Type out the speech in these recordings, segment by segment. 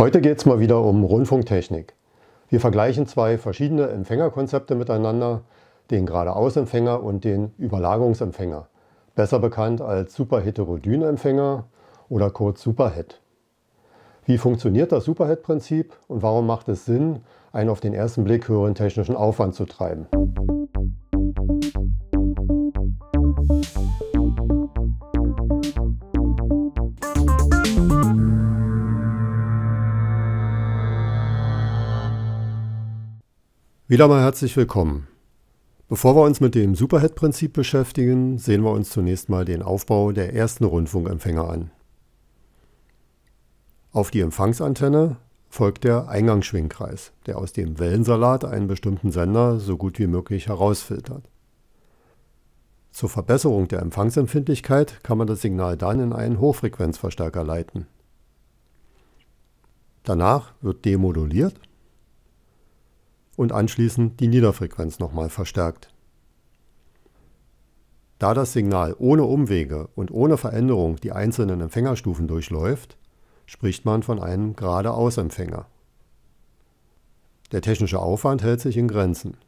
Heute geht es mal wieder um Rundfunktechnik. Wir vergleichen zwei verschiedene Empfängerkonzepte miteinander, den Geradeausempfänger und den Überlagerungsempfänger, besser bekannt als Superheterodynempfänger oder kurz Superhead. Wie funktioniert das Superhead-Prinzip und warum macht es Sinn, einen auf den ersten Blick höheren technischen Aufwand zu treiben? Wieder mal herzlich willkommen. Bevor wir uns mit dem Superhead-Prinzip beschäftigen, sehen wir uns zunächst mal den Aufbau der ersten Rundfunkempfänger an. Auf die Empfangsantenne folgt der Eingangsschwingkreis, der aus dem Wellensalat einen bestimmten Sender so gut wie möglich herausfiltert. Zur Verbesserung der Empfangsempfindlichkeit kann man das Signal dann in einen Hochfrequenzverstärker leiten. Danach wird demoduliert und anschließend die Niederfrequenz nochmal verstärkt. Da das Signal ohne Umwege und ohne Veränderung die einzelnen Empfängerstufen durchläuft, spricht man von einem Geradeausempfänger. Der technische Aufwand hält sich in Grenzen.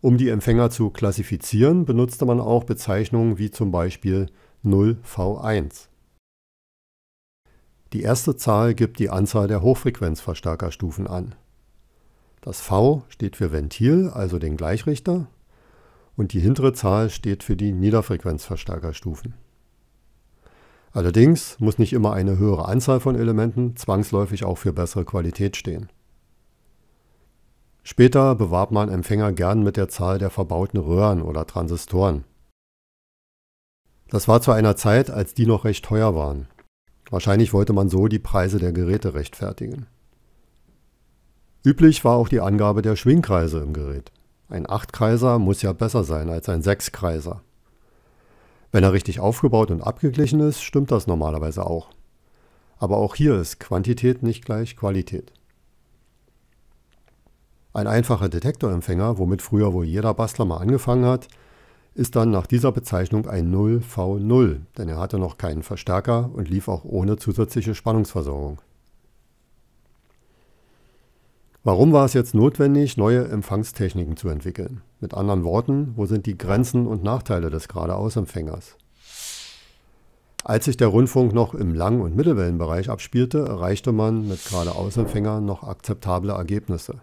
Um die Empfänger zu klassifizieren, benutzte man auch Bezeichnungen wie zum Beispiel 0V1. Die erste Zahl gibt die Anzahl der Hochfrequenzverstärkerstufen an. Das V steht für Ventil, also den Gleichrichter, und die hintere Zahl steht für die Niederfrequenzverstärkerstufen. Allerdings muss nicht immer eine höhere Anzahl von Elementen zwangsläufig auch für bessere Qualität stehen. Später bewarb man Empfänger gern mit der Zahl der verbauten Röhren oder Transistoren. Das war zu einer Zeit, als die noch recht teuer waren. Wahrscheinlich wollte man so die Preise der Geräte rechtfertigen. Üblich war auch die Angabe der Schwingkreise im Gerät. Ein 8-Kreiser muss ja besser sein als ein 6-Kreiser. Wenn er richtig aufgebaut und abgeglichen ist, stimmt das normalerweise auch. Aber auch hier ist Quantität nicht gleich Qualität. Ein einfacher Detektorempfänger, womit früher wohl jeder Bastler mal angefangen hat, ist dann nach dieser Bezeichnung ein 0V0, denn er hatte noch keinen Verstärker und lief auch ohne zusätzliche Spannungsversorgung. Warum war es jetzt notwendig, neue Empfangstechniken zu entwickeln? Mit anderen Worten, wo sind die Grenzen und Nachteile des Geradeausempfängers? Als sich der Rundfunk noch im Lang- und Mittelwellenbereich abspielte, erreichte man mit Geradeausempfängern noch akzeptable Ergebnisse.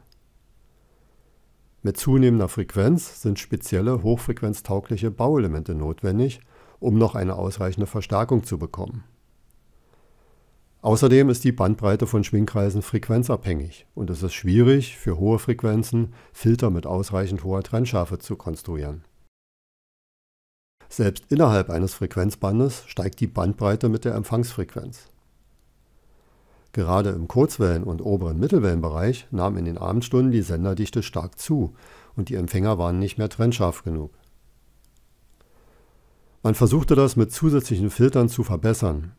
Mit zunehmender Frequenz sind spezielle hochfrequenztaugliche Bauelemente notwendig, um noch eine ausreichende Verstärkung zu bekommen. Außerdem ist die Bandbreite von Schwingkreisen frequenzabhängig und es ist schwierig, für hohe Frequenzen Filter mit ausreichend hoher Trennschärfe zu konstruieren. Selbst innerhalb eines Frequenzbandes steigt die Bandbreite mit der Empfangsfrequenz. Gerade im Kurzwellen- und oberen Mittelwellenbereich nahm in den Abendstunden die Senderdichte stark zu und die Empfänger waren nicht mehr trennscharf genug. Man versuchte das mit zusätzlichen Filtern zu verbessern,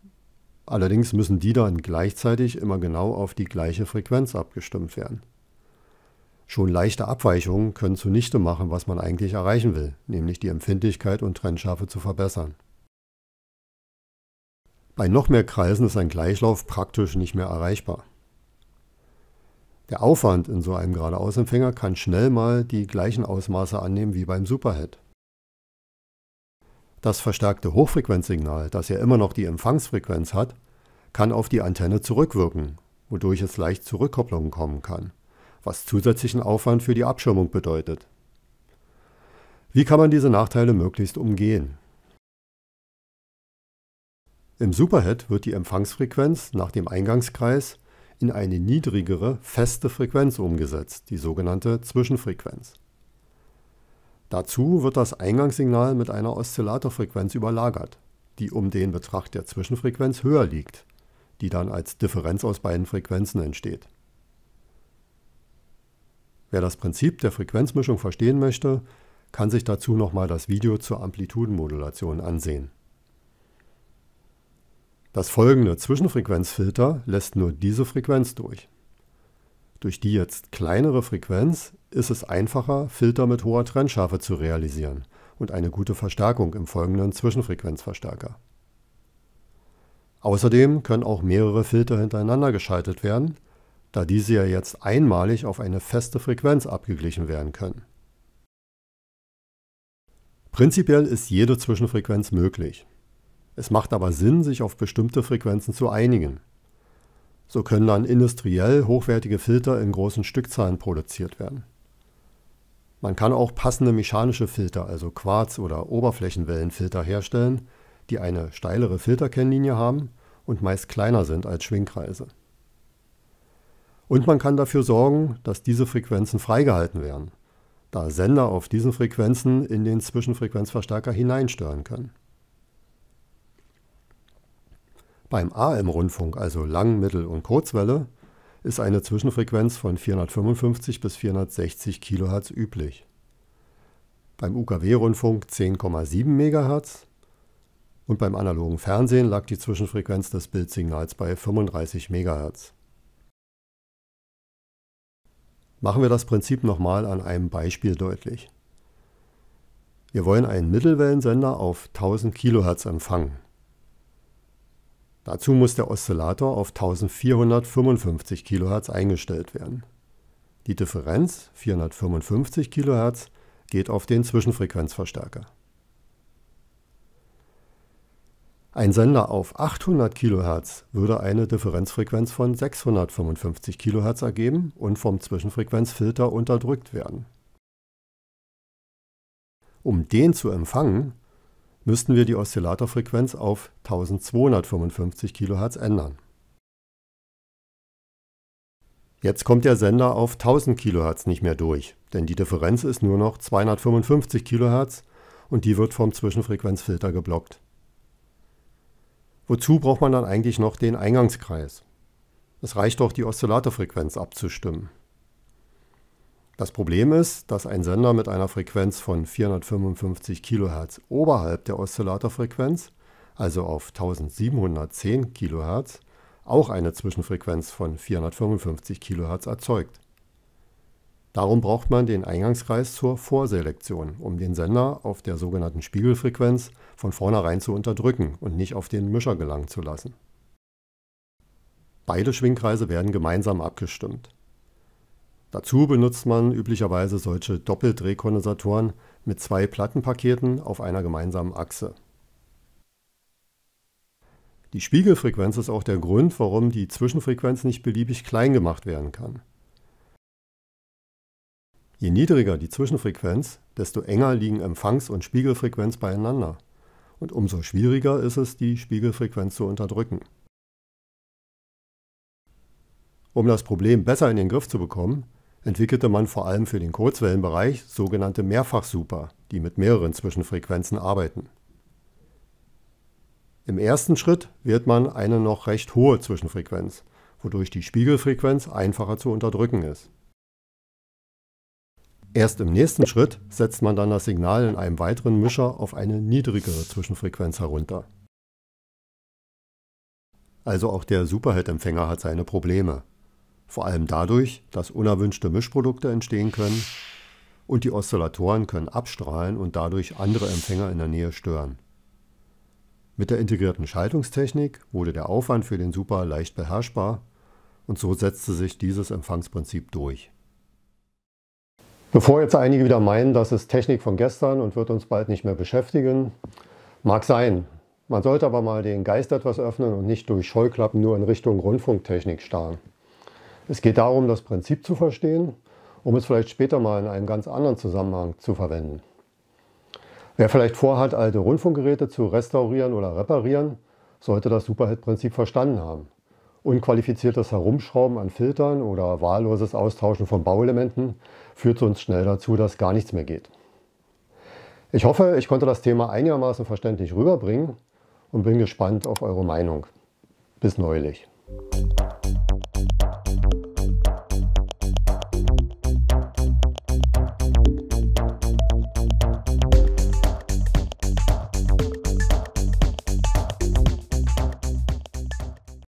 Allerdings müssen die dann gleichzeitig immer genau auf die gleiche Frequenz abgestimmt werden. Schon leichte Abweichungen können zunichte machen, was man eigentlich erreichen will, nämlich die Empfindlichkeit und Trennschärfe zu verbessern. Bei noch mehr Kreisen ist ein Gleichlauf praktisch nicht mehr erreichbar. Der Aufwand in so einem Geradeausempfänger kann schnell mal die gleichen Ausmaße annehmen wie beim Superhead. Das verstärkte Hochfrequenzsignal, das ja immer noch die Empfangsfrequenz hat, kann auf die Antenne zurückwirken, wodurch es leicht zu Rückkopplungen kommen kann, was zusätzlichen Aufwand für die Abschirmung bedeutet. Wie kann man diese Nachteile möglichst umgehen? Im Superhead wird die Empfangsfrequenz nach dem Eingangskreis in eine niedrigere, feste Frequenz umgesetzt, die sogenannte Zwischenfrequenz. Dazu wird das Eingangssignal mit einer Oszillatorfrequenz überlagert, die um den Betrag der Zwischenfrequenz höher liegt, die dann als Differenz aus beiden Frequenzen entsteht. Wer das Prinzip der Frequenzmischung verstehen möchte, kann sich dazu nochmal das Video zur Amplitudenmodulation ansehen. Das folgende Zwischenfrequenzfilter lässt nur diese Frequenz durch. Durch die jetzt kleinere Frequenz ist es einfacher, Filter mit hoher Trennschärfe zu realisieren und eine gute Verstärkung im folgenden Zwischenfrequenzverstärker. Außerdem können auch mehrere Filter hintereinander geschaltet werden, da diese ja jetzt einmalig auf eine feste Frequenz abgeglichen werden können. Prinzipiell ist jede Zwischenfrequenz möglich. Es macht aber Sinn, sich auf bestimmte Frequenzen zu einigen, so können dann industriell hochwertige Filter in großen Stückzahlen produziert werden. Man kann auch passende mechanische Filter, also Quarz- oder Oberflächenwellenfilter herstellen, die eine steilere Filterkennlinie haben und meist kleiner sind als Schwingkreise. Und man kann dafür sorgen, dass diese Frequenzen freigehalten werden, da Sender auf diesen Frequenzen in den Zwischenfrequenzverstärker hineinstören können. Beim AM-Rundfunk, also Lang-, Mittel- und Kurzwelle, ist eine Zwischenfrequenz von 455 bis 460 kHz üblich. Beim UKW-Rundfunk 10,7 MHz und beim analogen Fernsehen lag die Zwischenfrequenz des Bildsignals bei 35 MHz. Machen wir das Prinzip nochmal an einem Beispiel deutlich. Wir wollen einen Mittelwellensender auf 1000 kHz empfangen. Dazu muss der Oszillator auf 1455 kHz eingestellt werden. Die Differenz 455 kHz geht auf den Zwischenfrequenzverstärker. Ein Sender auf 800 kHz würde eine Differenzfrequenz von 655 kHz ergeben und vom Zwischenfrequenzfilter unterdrückt werden. Um den zu empfangen, müssten wir die Oszillatorfrequenz auf 1255 kHz ändern. Jetzt kommt der Sender auf 1000 kHz nicht mehr durch, denn die Differenz ist nur noch 255 kHz und die wird vom Zwischenfrequenzfilter geblockt. Wozu braucht man dann eigentlich noch den Eingangskreis? Es reicht doch, die Oszillatorfrequenz abzustimmen. Das Problem ist, dass ein Sender mit einer Frequenz von 455 kHz oberhalb der Oszillatorfrequenz, also auf 1710 kHz, auch eine Zwischenfrequenz von 455 kHz erzeugt. Darum braucht man den Eingangskreis zur Vorselektion, um den Sender auf der sogenannten Spiegelfrequenz von vornherein zu unterdrücken und nicht auf den Mischer gelangen zu lassen. Beide Schwingkreise werden gemeinsam abgestimmt. Dazu benutzt man üblicherweise solche Doppeldrehkondensatoren mit zwei Plattenpaketen auf einer gemeinsamen Achse. Die Spiegelfrequenz ist auch der Grund, warum die Zwischenfrequenz nicht beliebig klein gemacht werden kann. Je niedriger die Zwischenfrequenz, desto enger liegen Empfangs- und Spiegelfrequenz beieinander und umso schwieriger ist es, die Spiegelfrequenz zu unterdrücken. Um das Problem besser in den Griff zu bekommen, entwickelte man vor allem für den Kurzwellenbereich sogenannte Mehrfachsuper, die mit mehreren Zwischenfrequenzen arbeiten. Im ersten Schritt wählt man eine noch recht hohe Zwischenfrequenz, wodurch die Spiegelfrequenz einfacher zu unterdrücken ist. Erst im nächsten Schritt setzt man dann das Signal in einem weiteren Mischer auf eine niedrigere Zwischenfrequenz herunter. Also auch der Superhead-Empfänger hat seine Probleme vor allem dadurch, dass unerwünschte Mischprodukte entstehen können und die Oszillatoren können abstrahlen und dadurch andere Empfänger in der Nähe stören. Mit der integrierten Schaltungstechnik wurde der Aufwand für den Super leicht beherrschbar und so setzte sich dieses Empfangsprinzip durch. Bevor jetzt einige wieder meinen, das ist Technik von gestern und wird uns bald nicht mehr beschäftigen, mag sein. Man sollte aber mal den Geist etwas öffnen und nicht durch Scheuklappen nur in Richtung Rundfunktechnik starren. Es geht darum, das Prinzip zu verstehen, um es vielleicht später mal in einem ganz anderen Zusammenhang zu verwenden. Wer vielleicht vorhat, alte Rundfunkgeräte zu restaurieren oder reparieren, sollte das Superhead-Prinzip verstanden haben. Unqualifiziertes Herumschrauben an Filtern oder wahlloses Austauschen von Bauelementen führt uns schnell dazu, dass gar nichts mehr geht. Ich hoffe, ich konnte das Thema einigermaßen verständlich rüberbringen und bin gespannt auf eure Meinung. Bis neulich.